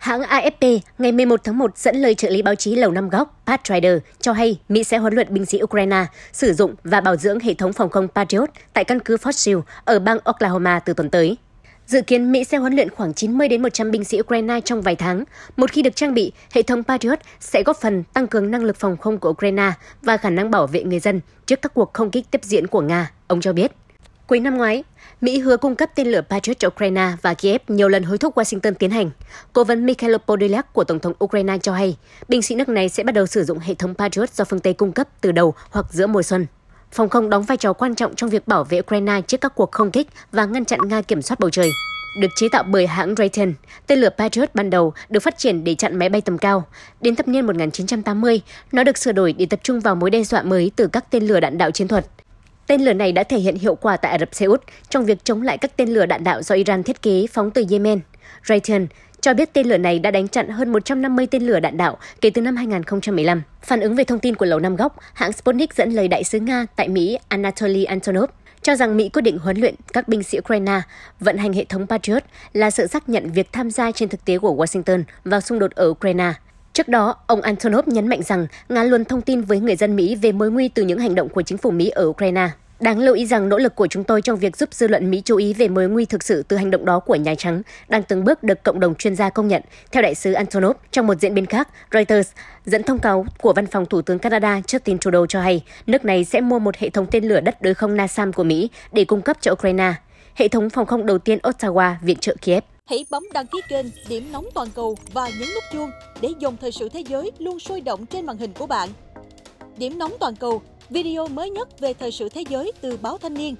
Hãng AFP ngày 11 tháng 1 dẫn lời trợ lý báo chí Lầu Năm Góc Pat Ryder cho hay Mỹ sẽ huấn luyện binh sĩ Ukraine sử dụng và bảo dưỡng hệ thống phòng không Patriot tại căn cứ Fort Sill ở bang Oklahoma từ tuần tới. Dự kiến Mỹ sẽ huấn luyện khoảng 90 đến 100 binh sĩ Ukraine trong vài tháng. Một khi được trang bị, hệ thống Patriot sẽ góp phần tăng cường năng lực phòng không của Ukraine và khả năng bảo vệ người dân trước các cuộc không kích tiếp diễn của Nga, ông cho biết. Cuối năm ngoái, Mỹ hứa cung cấp tên lửa Patriot cho Ukraine và Kiev nhiều lần hối thúc Washington tiến hành. Cố vấn Mikhail Podolyak của Tổng thống Ukraine cho hay, binh sĩ nước này sẽ bắt đầu sử dụng hệ thống Patriot do phương Tây cung cấp từ đầu hoặc giữa mùa xuân. Phòng không đóng vai trò quan trọng trong việc bảo vệ Ukraine trước các cuộc không kích và ngăn chặn Nga kiểm soát bầu trời. Được chế tạo bởi hãng Raytheon, tên lửa Patriot ban đầu được phát triển để chặn máy bay tầm cao. Đến thập niên 1980, nó được sửa đổi để tập trung vào mối đe dọa mới từ các tên lửa đạn đạo chiến thuật. Tên lửa này đã thể hiện hiệu quả tại Ả Rập Xê Út trong việc chống lại các tên lửa đạn đạo do Iran thiết kế phóng từ Yemen. Raytheon cho biết tên lửa này đã đánh chặn hơn 150 tên lửa đạn đạo kể từ năm 2015. Phản ứng về thông tin của Lầu Năm Góc, hãng Sputnik dẫn lời đại sứ Nga tại Mỹ Anatoly Antonov cho rằng Mỹ quyết định huấn luyện các binh sĩ Ukraine vận hành hệ thống Patriot là sự xác nhận việc tham gia trên thực tế của Washington vào xung đột ở Ukraine – Trước đó, ông Antonov nhấn mạnh rằng Nga luôn thông tin với người dân Mỹ về mối nguy từ những hành động của chính phủ Mỹ ở Ukraine. Đáng lưu ý rằng nỗ lực của chúng tôi trong việc giúp dư luận Mỹ chú ý về mối nguy thực sự từ hành động đó của Nhà Trắng đang từng bước được cộng đồng chuyên gia công nhận. Theo đại sứ Antonov, trong một diễn biến khác, Reuters dẫn thông cáo của văn phòng Thủ tướng Canada Justin Trudeau cho hay nước này sẽ mua một hệ thống tên lửa đất đối không NASAM của Mỹ để cung cấp cho Ukraine. Hệ thống phòng không đầu tiên Ottawa viện trợ Kiev. Hãy bấm đăng ký kênh Điểm Nóng Toàn cầu và nhấn nút chuông để dòng thời sự thế giới luôn sôi động trên màn hình của bạn. Điểm Nóng Toàn cầu, video mới nhất về thời sự thế giới từ báo Thanh niên